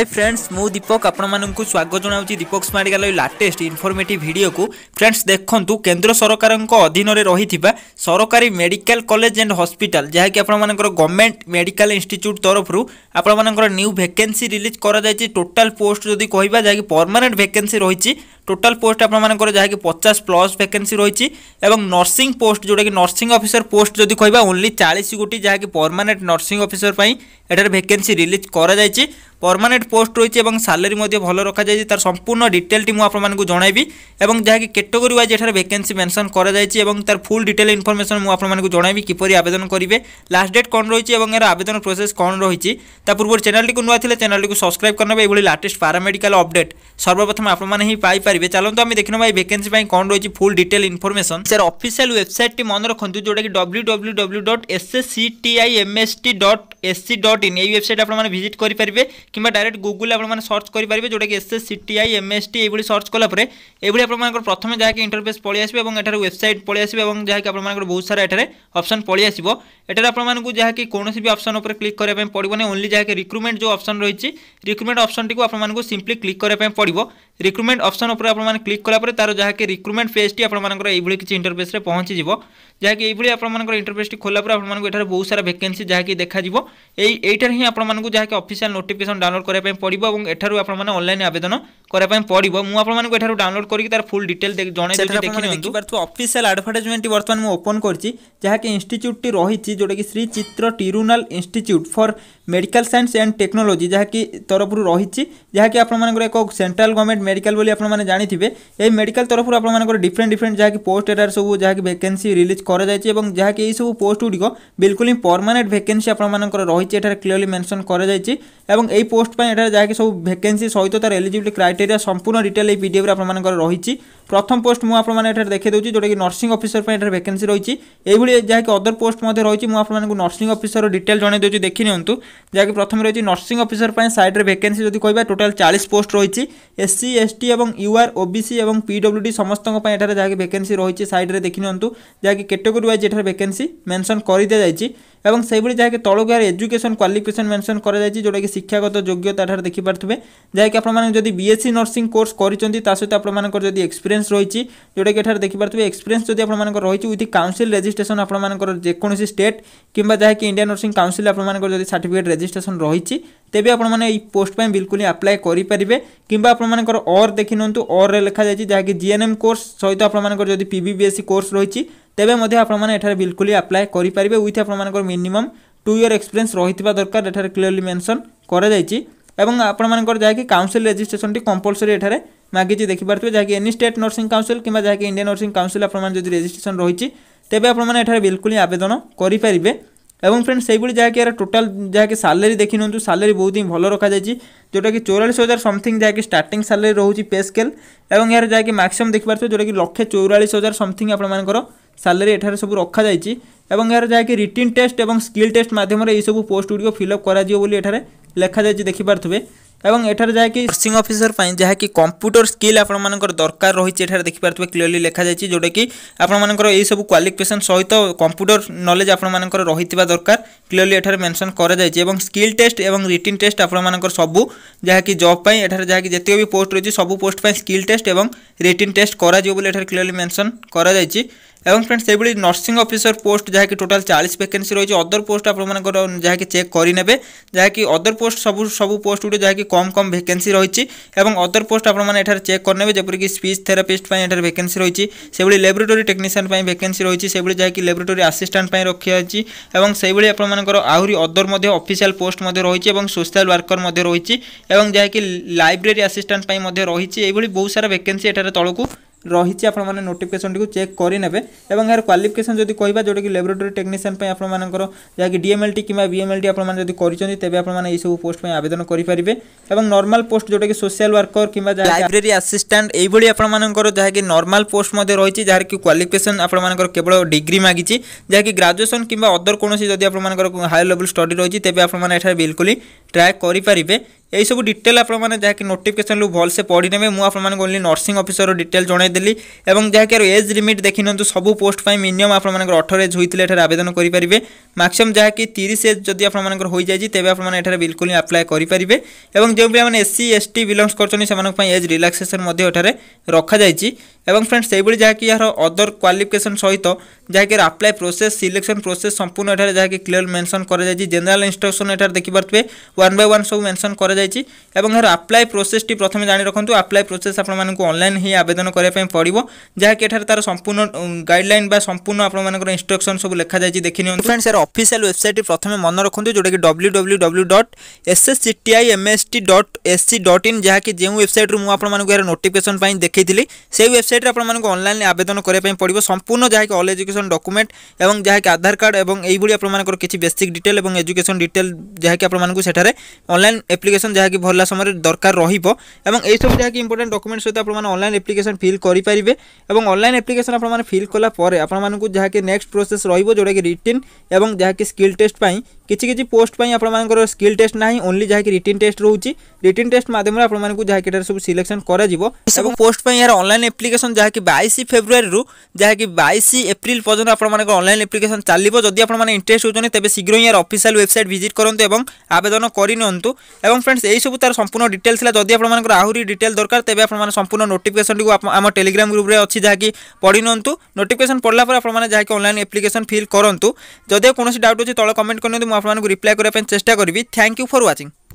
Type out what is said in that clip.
high friends ମୁଁ ଦୀପକ ଆପଣମାନଙ୍କୁ ସ୍ୱାଗତ ଜଣାଉଛି ଦୀପକ ସ୍ମାର୍ଟ ଗାଲୋଇ ଲାଟେଷ୍ଟ ଇନଫର୍ମେଟିଭ୍ ଭିଡ଼ିଓକୁ ଫ୍ରେଣ୍ଡସ୍ ଦେଖନ୍ତୁ କେନ୍ଦ୍ର ସରକାରଙ୍କ ଅଧୀନରେ ରହିଥିବା ସରକାରୀ ମେଡ଼ିକାଲ କଲେଜ ଆଣ୍ଡ ହସ୍ପିଟାଲ ଯାହାକି ଆପଣମାନଙ୍କର ଗଭର୍ଣ୍ଣମେଣ୍ଟ ମେଡ଼ିକାଲ ଇନଷ୍ଟିଚ୍ୟୁଟ୍ ତରଫରୁ ଆପଣମାନଙ୍କର ନ୍ୟୁ ଭେକେନ୍ସି ରିଲିଜ୍ କରାଯାଇଛି ଟୋଟାଲ୍ ପୋଷ୍ଟ ଯଦି କହିବା ଯାହାକି ପରମାନେଣ୍ଟ ଭେକେନ୍ସି ରହିଛି টোটাল পোস্ট আপনার যাকি পচাশ প্লস ভ্যাকেন্সি রয়েছে এবং নর্সিং পোস্ট যেটা কি নর্সিং অফিসর পোস্ট যদি কহবা ওনলি চাশ গোটি যা কি পরমানেন্ট নর্সিং অফিসর এটার ভ্যাকেন্সি রিলিজ করা যাই পরমানেন্ট পোস্ট রয়েছে এবং স্যালারি ভালো রখা যাই তার সম্পূর্ণ ডিটেলটি মু আপনার জনাইবি এবং যা কি ক্যাটেগোরি ওয়াইজ এটার ভ্যাকেন্সি মেনশন করা যাই এবং তার ফুল ডিটেল ইনফরমেশন মু আপনার জনাইবি কিপর আবেদন করবে লাস্ট ডেট কম রয়েছে এবং এর আবেদন প্রসেস কম রয়েছে তা পূর্ব চ্যানেলটি নূয়া লে চ্যানেলটি সবসক্রাইব করে নেবে এইভাবে লাটেস্ট প্যারামেডিকাল অপডেট সর্বপ্রথম আপনার হি পাইপার পারিবে ଚାଲନ୍ତୁ ଆମେ ଦେଖିନେବା ଏଇ ଭେକେନ୍ସି ପାଇଁ କ'ଣ ରହିଛି full detail information sir official ୱେବସାଇଟ୍ଟି ମନେ ରଖନ୍ତୁ ଯେଉଁଟାକି W W W dot SSCTIMST dot SC dot in ଏଇ ୱେବସାଇଟ୍ ଆପଣମାନେ ଭିଜିଟ୍ କରିପାରିବେ କିମ୍ବା ଡାଇରେକ୍ଟ ଗୁଗୁଲ୍ ଆପଣମାନେ ସର୍ଚ୍ଚ କରିପାରିବେ ଯେଉଁଟାକି ଏସ୍ଏସିଟିଆଇ ଏମ୍ଏସ୍ଟି ଏଇଭଳି ସର୍ଚ୍ଚ କଲା ପରେ ଏଇଭଳି ଆପଣମାନଙ୍କର ପ୍ରଥମେ ଯାହାକି ଇଣ୍ଟରଫେସ୍ ପଳେଇ ଆସିବ ଏବଂ ଏଠାରେ ୱେବସାଇଟ୍ ପଳେଇ ଆସିବ ଏବଂ ଯାହାକି ଆପଣମାନଙ୍କର ବହୁତ ସାରା ଏଠାରେ ଅପସନ୍ ପଳେଇ ଆସିବ ଏଠାରେ ଆପଣମାନଙ୍କୁ ଯାହାକି କୌଣସି ବି ଅପସନ୍ ଉପରେ କ୍ଲିକ୍ କରିବା ପାଇଁ ପଡ଼ିବନି ଓନ୍ଲି ଯାହାକି ରିକ୍ରୁଟମେଣ୍ଟ ଯେଉଁ ଅପସନ୍ ରହିଛି ରିକ୍ରୁଟମେଣ୍ଟ ଅପସନ୍ଟିକୁ ଆପଣମାନଙ୍କୁ ସିମ୍ପଲି କ୍ଲିକ୍ କରିବା ପାଇଁ ପଡ଼ିବ ରିକ୍ରୁଟମେଣ୍ଟ ଅପସନ୍ ଉପରେ ଆପଣମାନେ କ୍ଲିକ୍ କଲାପରେ ତା'ର ଯାହାକି ରିକ୍ରୁଟମେଣ୍ଟ ପେଜ୍ଟି ଆପଣମାନଙ୍କର ଏଇଭଳି କିଛି ଇଣ୍ଟରଫେସ୍ରେ ପହଞ୍ଚିଯିବ ଯାହାକି ଏଇଭଳି ଆପଣମାନଙ୍କର ଇଣ୍ଟରଫେସ୍ଟି ଖୋଲା ପରେ ଆପଣମାନଙ୍କୁ ଏଠାରେ ବହୁତ ସାରା ଭେକେନ୍ସି ଯାହାକି ଦେଖାଯିବ ଏଇ ଏଇଠାରେ ହିଁ ଆପଣମାନଙ୍କୁ ଯାହାକି ଅଫିସିଆଲ ନୋଟିଫିକେସନ୍ ଡାଉନଲୋଡ଼ କରିବା ପାଇଁ ପଡ଼ିବ ଏବଂ ଏଠାରୁ ଆପଣମାନେ ଅନଲାଇନ୍ ଆବେଦନ କରିବା ପାଇଁ ପଡ଼ିବ ମୁଁ ଆପଣମାନଙ୍କୁ ଏଠାରୁ ଡାଉନଲୋଡ଼ କରିକି ତା'ର ଫୁଲ୍ ଡିଟେଲ୍ ଜଣାଇ ଦେଉଛି ଦେଖିପାରୁଥିବ ଅଫିସିଆଲ ଆଡ଼ଭର୍ଟାଇଜମେଣ୍ଟ ବର୍ତ୍ତମାନ ମୁଁ ଓପନ୍ କରିଛି ଯାହାକି ଇନଷ୍ଟିଚ୍ୟୁଟ୍ଟି ରହିଛି ଯେଉଁଟାକି Sree Chitra Tirunal Institute for Medical Science and Technology ଯାହାକି ତରଫରୁ ରହିଛି ଯାହାକି ଆପଣମାନଙ୍କର ଏକ ସେଣ୍ଟ୍ରାଲ ଗଭର୍ଣ୍ଣମେଣ୍ଟ ମେଡ଼ିକାଲ ବୋଲି ଆପଣମାନେ ଜାଣିଥିବେ ଏହି ମେଡ଼ିକାଲ ତରଫରୁ ଆପଣମାନଙ୍କର ଡିଫରେଣ୍ଟ ଡିଫରେଣ୍ଟ ଯାହାକି ପୋଷ୍ଟ ଏଟାରେ ସବୁ ଯାହାକି ଭେକେନ୍ସି ରିଲିଜ୍ କରାଯାଇଛି ଏବଂ ଯାହାକି ଏହିସବୁ ପୋଷ୍ଟ ଗୁଡ଼ିକ ବିଲକୁଲ ହିଁ ପରମାନେଣ୍ଟ ଭେକେନ୍ସି ଆପଣମାନଙ୍କର ରହିଛି ଏଠାରେ କ୍ଲିଅରଲି ମେନସନ୍ କରାଯାଇଛି ଏବଂ ଏହି ପୋଷ୍ଟ ପାଇଁ ଏଠାରେ ଯାହାକି ସବୁ ଭେକେନ୍ସି ସହିତ ତାର ଏଲିଜିବିଲିଟି କ୍ରାଇଟେରିଆ ସମ୍ପୂର୍ଣ୍ଣ ଡିଟେଲ୍ ଏହି ପିଡ଼ିଏଫ୍ରେ ଆପଣମାନଙ୍କର ରହିଛି ପ୍ରଥମ ପୋଷ୍ଟ ମୁଁ ଆପଣମାନେ ଏଠାରେ ଦେଖାଇ ଦେଉଛି ଯେଉଁଟାକି ନର୍ସିଂ ଅଫିସର ପାଇଁ ଏଠାରେ ଭେକେନ୍ସି ରହିଛି ଏଇଭଳି ଯାହାକି ଅଦର ପୋଷ୍ଟ ମଧ୍ୟ ରହିଛି ମୁଁ ଆପଣମାନଙ୍କୁ ନର୍ସିଂ ଅଫିସର ଡିଟେଲ୍ ଜଣାଇ ଦେଉଛି ଦେଖି ନିଅନ୍ତୁ ଯାହାକି ପ୍ରଥମେ ରହିଛି ନର୍ସିଂ ଅଫିସର ପାଇଁ ସାଇଡ଼୍ରେ ଭେକେନ୍ସି ଯଦି କହିବା ଟୋଟାଲ୍ ଚାଳିଶ ପୋଷ୍ଟ ରହିଛି ଏସ୍ସି এসটি এবং ইউআর ওবিসি এবং পিডব্লুডি সমস্তঙ্ক পাই এঠারে যাকে ভ্যাকেন্সি রয়েছে সাইডরে দেখি নিয়ন্তু যাকে ক্যাটেগরি ওয়াইজ এঠারে ভ্যাকেন্সি মেনশন করে দিয়া যাইছি এবং সেইভাবে যাকে তলকু এর এজুকেশন কোয়ালিফিকেসন মেনশন করা যাইছি যেটাকি শিক্ষাগত যোগ্যতা এঠারে দেখিপারে যাকে আপনার যদি বিএসসি নর্সিং কোর্স করছেন তা সহ আপনার যদি এক্সপিরিয়েন্স রয়েছে যেটাকি এঠারে দেখিপারে এক্সপিরিয়েন্স যদি আপনার রয়েছে উইথ কাউন্সিল রেজিষ্ট্রেসন আপনার যেকোন স্টেট কিংবা যাকে ইন্ডিয়ান নর্সিং কাউন্সিল আপনার যদি সার্টিফিকেট রেজিষ্ট্রেসন রয়েছে ତେବେ ଆପଣମାନେ ଏହି ପୋଷ୍ଟ ପାଇଁ ବିଲକୁଲ ଆପ୍ଲାଏ କରିପାରିବେ କିମ୍ବା ଆପଣମାନଙ୍କର ଅର୍ ଦେଖିନିଅନ୍ତୁ ଅର୍ରେ ଲେଖାଯାଇଛି ଯାହାକି ଜିଏନ୍ଏମ୍ କୋର୍ସ ସହିତ ଆପଣମାନଙ୍କର ଯଦି P B B S C course ରହିଛି ତେବେ ମଧ୍ୟ ଆପଣମାନେ ଏଠାରେ ବିଲକୁଲ ଆପ୍ଲାଏ କରିପାରିବେ ୱିଥ୍ ଆପଣମାନଙ୍କର ମିନିମମ୍ ଟୁ ଇୟର୍ ଏକ୍ସପିରିଏନ୍ସ ରହିଥିବା ଦରକାର ଏଠାରେ କ୍ଲିୟରଲି ମେନ୍ସନ୍ କରାଯାଇଛି ଏବଂ ଆପଣମାନଙ୍କର ଯାହାକି କାଉନସିଲ୍ ରେଜିଷ୍ଟ୍ରେସନଟି କମ୍ପଲସରି ଏଠାରେ ମାଗିଛି ଦେଖିପାରୁଥିବେ ଯାହାକି ଏନି ଷ୍ଟେଟ୍ ନର୍ସିଂ କାଉନସିଲ୍ କିମ୍ବା ଯାହାକି ଇଣ୍ଡିଆନ୍ ନର୍ସିଂ କାଉନସିଲ୍ ଆପଣମାନେ ଯଦି ରେଜିଷ୍ଟ୍ରେସନ ରହିଛି ତେବେ ଆପଣମାନେ ଏଠାରେ ବିଲକୁଲ ଆବେଦନ କରିପାରିବେ এবং ফ্রেন্ড সেইভাবে যাকে এর টোটাল যাকে স্যালারি দেখি নিউ স্যালারি বহু দিন ভালো রখা যাই যেটা কি চৌরাশ হাজার সমথিং যাকে স্টার্টিং স্যালারি রয়েছে পে স্কেল এবং এর যাকে ম্যাক্সিমম যেটা কি লক্ষে চৌরাশ হাজার সমথিং আপনার স্যালারি এখানে সব যাই এবং এর যাকে রিটিন টেস্ট এবং স্কিল টেস্ট মাধ্যমে এইসব পোস্ট গুড়ি ফিল আপ করা বলে এখানে লেখা যাই দেখিপার্থে এবং এখানে যাকি সর্চিং অফিসর পাই যাকি কম্পুটর স্কিল আপনার দরকার রয়েছে এখানে দেখিপারে ক্লিয়রলি লেখা যাই যেটা কি আপনার এইসব কোয়ালিফিকেসন সহ কম্পুটর নলেজ আপনার রয়েছে দরকার ক্লিয়রলি এখানে মেনশন করা যাই এবং স্কিল টেস্ট এবং রিটিন টেস্ট আপনার সবু যাকি জব পাই এখানে যাকি যেত বি পোস্ট রয়েছে সবু পোস্ট পাই স্কিল টেস্ট এবং রিটিন টেস্ট করা বলে এখানে ক্লিয়রলি মেনশন করা যাই এবং ফ্রেন্ডস সেইভাবে নর্সিং অফিসর পোস্ট যাকে টোটাল চাশ ভ্যাকেন্সি রয়েছে অদর পোস্ট আপনার যাকে চেক করে নেবে যাকি অদর পোস্ট সব সব পোস্ট গুড়ি যাকি কম কম ভ্যাকেন্সি রয়েছে এবং অদর পোস্ট আপনার এখানে চেক করে নেবে যেপর কি স্পিচ থেরাপিস্ট এটার ভ্যাকেন্সি রয়েছে সেইভাবে ল্যাবরেটোরি টেকনিশিয়ান ভ্যাকেন্সি রয়েছে সেইভাবে যাকি ল্যাবরেটোরি আসিষ্টাট রক্ষাযাই এবং সেইভাবে আপনার আহরি অদর মধ্যে অফিসিয়াল পোস্ট মধ্যে রয়েছে এবং সোশিয়াল ওয়ার্কর মধ্যে রয়েছে এবং যাকি লাইব্রেরি আসিষ্টান্ট রয়েছে এইভাবে বহু সারা ভ্যাকেন্সি এটার তলকু ରହିଛି ଆପଣମାନେ ନୋଟିଫିକେସନଟିକୁ ଚେକ୍ କରିନେବେ ଏବଂ ଏହାର କ୍ୱାଲିଫିକେସନ୍ ଯଦି କହିବା ଯେଉଁଟାକି ଲାବୋରେଟୋରୀ ଟେକ୍ନିସିଆନ୍ ପାଇଁ ଆପଣମାନଙ୍କର ଯାହାକି ଡିଏମ୍ଏଲ୍ଟି କିମ୍ବା ବିଏମ୍ଏଲ୍ଟି ଆପଣମାନେ ଯଦି କରିଛନ୍ତି ତେବେ ଆପଣମାନେ ଏହିସବୁ ପୋଷ୍ଟ ପାଇଁ ଆବେଦନ କରିପାରିବେ ଏବଂ ନର୍ମାଲ ପୋଷ୍ଟ ଯେଉଁଟାକି ସୋସିଆଲ ୱାର୍କର କିମ୍ବା ଲାଇବ୍ରେରୀ ଆସିଷ୍ଟାଣ୍ଟ ଏଇଭଳି ଆପଣମାନଙ୍କର ଯାହାକି ନର୍ମାଲ ପୋଷ୍ଟ ମଧ୍ୟ ରହିଛି ଯାହାକି କ୍ୱାଲିଫିକେସନ୍ ଆପଣମାନଙ୍କର କେବଳ ଡିଗ୍ରୀ ମାଗିଛି ଯାହାକି ଗ୍ରାଜୁଏସନ୍ କିମ୍ବା ଅଦର କୌଣସି ଯଦି ଆପଣମାନଙ୍କର ହାଇ ଲେଭଲ୍ ଷ୍ଟଡି ରହିଛି ତେବେ ଆପଣମାନେ ଏଠାରେ ବିଲକୁଲ ଟ୍ରାଏ କରିପାରିବେ ଏହିସବୁ ଡିଟେଲ୍ ଆପଣମାନେ ଯାହାକି ନୋଟିଫିକେସନ୍ରୁ ଭଲସେ ପଢ଼ିନେବେ ମୁଁ ଆପଣମାନଙ୍କୁ ଓନ୍ଲି ନର୍ସିଂ ଅଫିସର ଡିଟେଲ୍ ଜଣାଇ କରିଦେଲି ଏବଂ ଯାହାକି ଏଜ୍ ଲିମିଟ୍ ଦେଖିନିଅନ୍ତୁ ସବୁ ପୋଷ୍ଟ ପାଇଁ ମିନିମମ୍ ଆପଣମାନଙ୍କର ଅଠର ଏଜ୍ ହୋଇଥିଲେ ଏଠାରେ ଆବେଦନ କରିପାରିବେ ମ୍ୟାକ୍ସିମମ୍ ଯାହାକି ତିରିଶ ଏଜ୍ ଯଦି ଆପଣମାନଙ୍କର ହୋଇଯାଇଛି ତେବେ ଆପଣମାନେ ଏଠାରେ ବିଲକୁଲ ହିଁ ଆପ୍ଲାଏ କରିପାରିବେ ଏବଂ ଯେଉଁ ପିଲାମାନେ S C S T belongs କରୁଛନ୍ତି ସେମାନଙ୍କ ପାଇଁ ଏଜ୍ ରିଲାକ୍ସେସନ୍ ମଧ୍ୟ ଏଠାରେ ରଖାଯାଇଛି এবং ফ্রেন্ডস সেইভাবে যাকে এর অদর কোয়ালিফিকেসন সহিত যাকে আপ্লাই প্রোসেস সিলেকশন প্রোসেস সম্পূর্ণ এখানে যাকে ক্লিয়ার মেনশন করা যাই জেনারেল ইনস্ট্রকশন এখানে দেখিপারে ওয়ান বাই ওয়ান সব মেনশন করা যাই এবং এর আপ্লাই প্রোসেসটি প্রথমে জাঁ রাখুন আপ্লাই প্রোসেস আপনার অনলাইন হি আবেদন করা পড়ব যাকে এখানে তার সম্পূর্ণ গাইডলাইন বা সম্পূর্ণ আপনার ইনস্ট্রকশন সব লেখা যাই দেখি নিন ফ্রেন্ডস এর অফিসিয়াল ওয়েবসাইটটি প্রথমে মনে রাখুন যেটা কি W W W dot S S C T I M S T dot S C dot in যা যে ওয়েবসাইট্রু আপনার নোটিফিকেসন দেখে সেই ওয়েবসাইট ওয়েবসাইটে আপনার অনলাইন আবেদন করা পড়ব সম্পূর্ণ যা অল এজুকেশন ডকুমেন্ট এবং যা আধার কার্ড এবং এইভাবে আপনার কিছু বেসিক ডিটেল এবং এজুকেশন ডিটেল যা আপনার সেঠার অনলাইন আপ্লিকেসন যা ভরলা সময় দরকার রহব এবং এইসব যা ইম্পর্টাট ডকুমেন্ট সহ আপনার অনলাইন আপ্লিকেসন ফিল করে পারে এবং অনলাইন আপ্লিকেসন আপনার ফিল কলাপরে আপনার যা নেক্সট প্রোসেস রহব যেটা কি রিটিন এবং যা স্কিল টেস্ট পাই কিছু কিছু পোস্ট পাই আপনার স্কিল টেস্ট না ওনলি যা রিটিন টেস্ট রয়েছে রিটিন টেস্ট মাধ্যমে আপনার যা এটার সব সিলেকশন করা এবং পোস্ট পাই এর অনলাইন আপ্লিকেসন আপ্লিকেসন যা কি বাইশ ফেব্রুয়ারি যা কি বাইশ এপ্রিল পর্যন্ত আপনার অনলাইন আপ্লিকেসন চালিব যদি আপনার ইন্টারেস্ট হচ্ছেন তবে শীঘ্র হি আর অফিসিয়াল ওয়েবসাইট ভিজিট করতে এবং আবেদন করে নিতু এবং ফ্রেন্ডস এইসব তার সম্পূর্ণ ডিটেল লা যদি আপনার আহরি ডিটেল দরকার তবে আপনার সম্পূর্ণ নোটিফিকেসনটি আমার টেলিগ্রাম গ্রুপে অছি যা কি পড়ি নিতু নোটিফিকেসন পড়লা পরে আপনার যা কি অনলাইন আপ্লিকেসন ফিল করতু যদি কোণী ডাউট অছে তলে কমেন্ট করে আপনার রিপ্লাই করা চেষ্টা করবি থ্যাংক ইউ ফর ওয়াচিং